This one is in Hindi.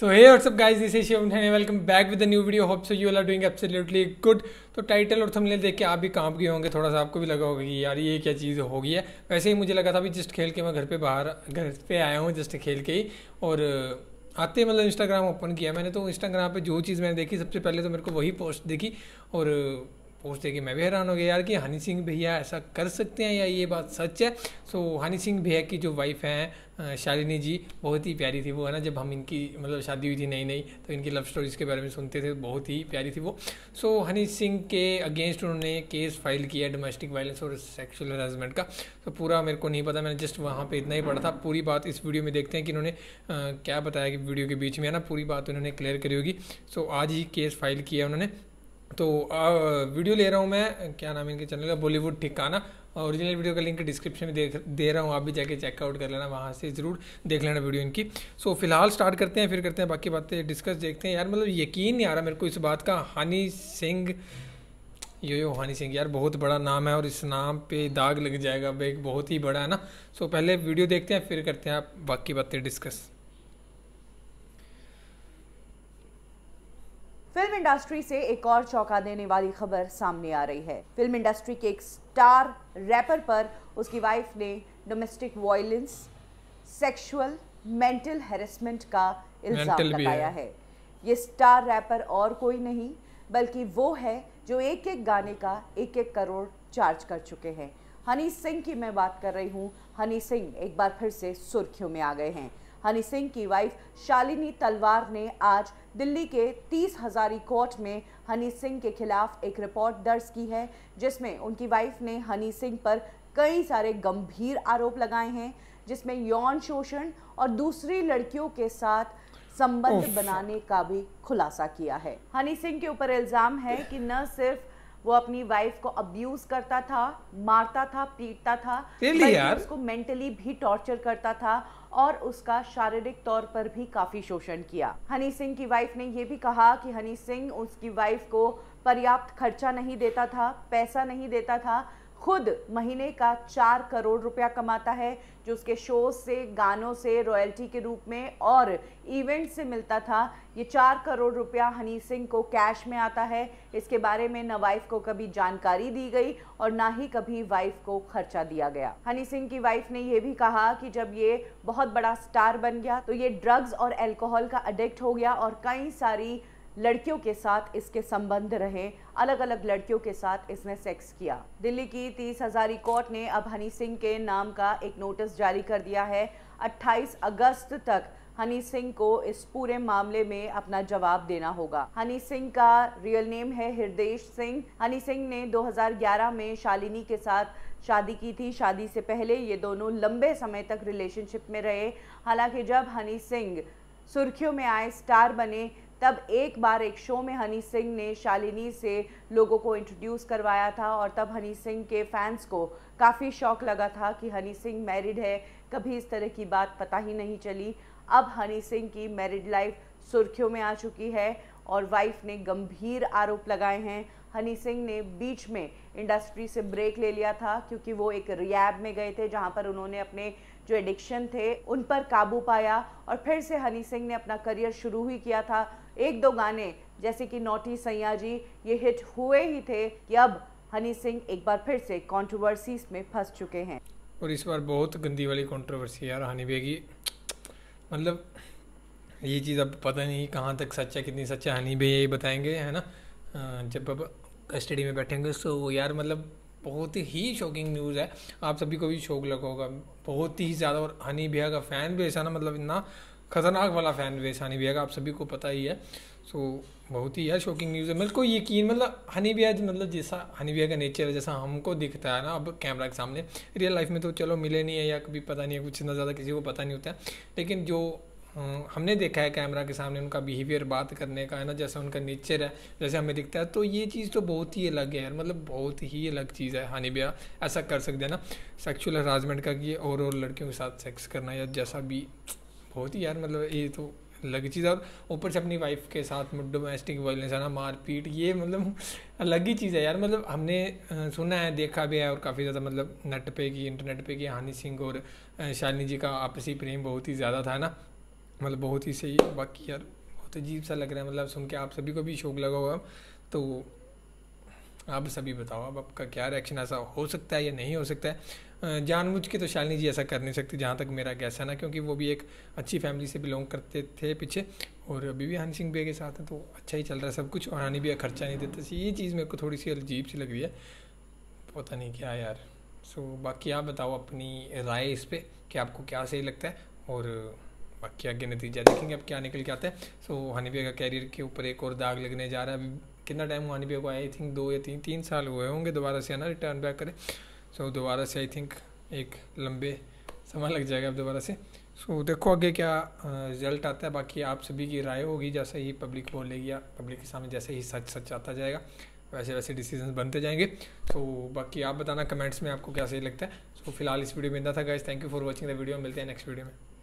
so hey WhatsApp guys this is Shivam and welcome back with the new video hope so you are doing absolutely good तो टाइटल और थंबनेल देख के आप भी कांप गए होंगे थोड़ा सा आपको भी लगा होगा कि यार ये क्या चीज़ हो गई है वैसे ही मुझे लगा था अभी जस्ट खेल के मैं घर पे बाहर घर पे आया हूँ जस्ट खेल के ही और आते मतलब इंस्टाग्राम ओपन किया मैंने तो इंस्टाग्राम पर जो चीज़ मैंने देखी सबसे पहले तो मेरे को वही पोस्ट देखी और उस देखिए मैं भी हैरान हो गया यार कि हनी सिंह भैया ऐसा कर सकते हैं या ये बात सच है सो हनी सिंह भैया की जो वाइफ हैं शालिनी जी बहुत ही प्यारी थी वो है ना जब हम इनकी मतलब शादी हुई थी नई नई तो इनकी लव स्टोरीज़ के बारे में सुनते थे बहुत ही प्यारी थी वो सो so, हनी सिंह के अगेंस्ट उन्होंने केस फाइल किया डोमेस्टिक वायलेंस और सेक्शुअल हरासमेंट का तो so, पूरा मेरे को नहीं पता मैंने जस्ट वहाँ पर इतना ही पढ़ा था पूरी बात इस वीडियो में देखते हैं कि इन्होंने क्या बताया कि वीडियो के बीच में है ना पूरी बात उन्होंने क्लियर करी होगी सो so, आज ही केस फाइल किया उन्होंने तो वीडियो ले रहा हूँ मैं क्या नाम है इनके चैनल का बॉलीवुड ठिकाना ओरिजिनल वीडियो का लिंक डिस्क्रिप्शन में दे दे रहा हूँ आप भी जाके चेकआउट कर लेना वहाँ से ज़रूर देख लेना वीडियो इनकी सो so, फिलहाल स्टार्ट करते हैं फिर करते हैं बाकी बातें डिस्कस देखते हैं यार मतलब यकीन नहीं आ रहा मेरे को इस बात का हनी सिंह यो यो हनी सिंह यार बहुत बड़ा नाम है और इस नाम पर दाग लग जाएगा एक बहुत ही बड़ा है ना सो so, पहले वीडियो देखते हैं फिर करते हैं आप बाकी बातें डिस्कस फिल्म इंडस्ट्री से एक और चौंका देने वाली खबर सामने आ रही है फिल्म इंडस्ट्री के एक स्टार रैपर पर उसकी वाइफ ने domestic violence sexual mental harassment का इल्ज़ाम लगाया है।, है ये स्टार रैपर और कोई नहीं बल्कि वो है जो एक एक गाने का एक एक करोड़ चार्ज कर चुके हैं हनी सिंह की मैं बात कर रही हूँ हनी सिंह एक बार फिर से सुर्खियों में आ गए हैं हनी सिंह की वाइफ शालिनी तलवार ने आज दिल्ली के तीस हजारी कोर्ट में हनी सिंह के खिलाफ एक रिपोर्ट दर्ज की है जिसमें उनकी वाइफ ने हनी सिंह पर कई सारे गंभीर आरोप लगाए हैं जिसमें यौन शोषण और दूसरी लड़कियों के साथ संबंध बनाने का भी खुलासा किया है हनी सिंह के ऊपर इल्ज़ाम है कि न सिर्फ वो अपनी वाइफ को अब्यूज करता था मारता था पीटता था यार उसको मेंटली भी टॉर्चर करता था और उसका शारीरिक तौर पर भी काफी शोषण किया हनी सिंह की वाइफ ने यह भी कहा कि हनी सिंह उसकी वाइफ को पर्याप्त खर्चा नहीं देता था पैसा नहीं देता था खुद महीने का चार करोड़ रुपया कमाता है जो उसके शोज से गानों से रॉयल्टी के रूप में और इवेंट से मिलता था ये चार करोड़ रुपया हनी सिंह को कैश में आता है इसके बारे में न वाइफ को कभी जानकारी दी गई और ना ही कभी वाइफ को खर्चा दिया गया हनी सिंह की वाइफ ने यह भी कहा कि जब ये बहुत बड़ा स्टार बन गया तो ये ड्रग्स और एल्कोहल का अडिक्ट हो गया और कई सारी लड़कियों के साथ इसके संबंध रहे अलग अलग लड़कियों के साथ इसने सेक्स किया दिल्ली की तीस हजारी कोर्ट ने अब हनी सिंह के नाम का एक नोटिस जारी कर दिया है 28 अगस्त तक हनी सिंह को इस पूरे मामले में अपना जवाब देना होगा हनी सिंह का रियल नेम है हृदय सिंह हनी सिंह ने 2011 में शालिनी के साथ शादी की थी शादी से पहले ये दोनों लंबे समय तक रिलेशनशिप में रहे हालांकि जब हनी सिंह सुर्खियों में आए स्टार बने तब एक बार एक शो में हनी सिंह ने शालिनी से लोगों को इंट्रोड्यूस करवाया था और तब हनी सिंह के फैंस को काफ़ी शौक लगा था कि हनी सिंह मैरिड है कभी इस तरह की बात पता ही नहीं चली अब हनी सिंह की मैरिड लाइफ सुर्खियों में आ चुकी है और वाइफ ने गंभीर आरोप लगाए हैं हनी सिंह ने बीच में इंडस्ट्री से ब्रेक ले लिया था क्योंकि वो एक रियाब में गए थे जहाँ पर उन्होंने अपने जो एडिक्शन थे उन पर काबू पाया और फिर से हनी सिंह ने अपना करियर शुरू ही किया था एक दो गाने जैसे कि नोटी सैया जी ये हिट हुए ही थे कि अब हनी सिंह एक बार फिर से कॉन्ट्रोवर्सीज में फंस चुके हैं और इस बार बहुत गंदी वाली कॉन्ट्रोवर्सी यार हनी बेगी की मतलब ये चीज़ अब पता नहीं कहाँ तक सच्चा कितनी सच्चा हनी बे ये बताएंगे है ना जब अब कस्टडी में बैठेंगे सो यार मतलब बहुत ही शॉकिंग न्यूज़ है आप सभी को भी शौक लगा होगा बहुत ही ज़्यादा और हनी भैया का फ़ैन बेस है ना मतलब इतना खतरनाक वाला फ़ैन बेस हनी भैया का आप सभी को पता ही है सो बहुत ही है शॉकिंग न्यूज़ है मेरे को यकीन मतलब हनी भैया मतलब जैसा हनी भैया का नेचर है जैसा हमको दिखता है ना अब कैमरा के सामने रियल लाइफ में तो चलो मिले नहीं है या कभी पता नहीं है कुछ इतना ज़्यादा किसी को पता नहीं होता है लेकिन जो हमने देखा है कैमरा के सामने उनका बिहेवियर बात करने का है ना जैसे उनका नेचर है जैसे हमें दिखता है तो ये चीज़ तो बहुत ही अलग है यार मतलब बहुत ही अलग चीज़ है हानि भैया ऐसा कर सकते हैं ना सेक्चुअल हरासमेंट का कि और और लड़कियों के साथ सेक्स करना या जैसा भी बहुत ही यार मतलब ये तो अलग चीज़ और ऊपर से अपनी वाइफ के साथ डोमेस्टिक वायलेंस है ना मारपीट ये मतलब अलग ही चीज़ है यार मतलब हमने सुना है देखा भी है और काफ़ी ज़्यादा मतलब नेट पे की इंटरनेट पे की हानि सिंह और शालिनी जी का आपसी प्रेम बहुत ही ज़्यादा था ना मतलब बहुत ही सही बाकी यार बहुत अजीब सा लग रहा है मतलब सुन के आप सभी को भी शौक लगा होगा तो आप सभी बताओ अब आपका क्या रिएक्शन ऐसा हो सकता है या नहीं हो सकता है जानबूझ के तो शालिनी जी ऐसा कर नहीं सकती जहाँ तक मेरा गैस है ना क्योंकि वो भी एक अच्छी फैमिली से बिलोंग करते थे पीछे और अभी भी हनी सिंह भैया के साथ हैं तो अच्छा ही चल रहा है सब कुछ और हनी भैया खर्चा नहीं देते तो ये चीज़ मेरे को थोड़ी सी अजीब सी लग रही है पता नहीं क्या यार सो बाकी आप बताओ अपनी राय इस पर कि आपको क्या सही लगता है और बाकी आगे नतीजा देखेंगे अब क्या निकल के आता है सो so, हनीबिया का कैरियर के ऊपर एक और दाग लगने जा रहा है अभी कितना टाइम हुआ हनीबिया को आई थिंक दो या तीन तीन साल हुए होंगे दोबारा से आना रिटर्न बैक करें सो so, दोबारा से आई थिंक एक लंबे समय लग जाएगा अब दोबारा से सो so, देखो आगे क्या रिजल्ट आता है बाकी आप सभी की राय होगी जैसे ही पब्लिक बोलेगी या पब्लिक के सामने जैसे ही सच सच आता जाएगा वैसे वैसे डिसीजन बनते जाएंगे तो बाकी आप बताना कमेंट्स में आपको क्या सही लगता है सो so, फिलहाल इस वीडियो में इतना था guys thank you for watching the video मिलते हैं नेक्स्ट वीडियो में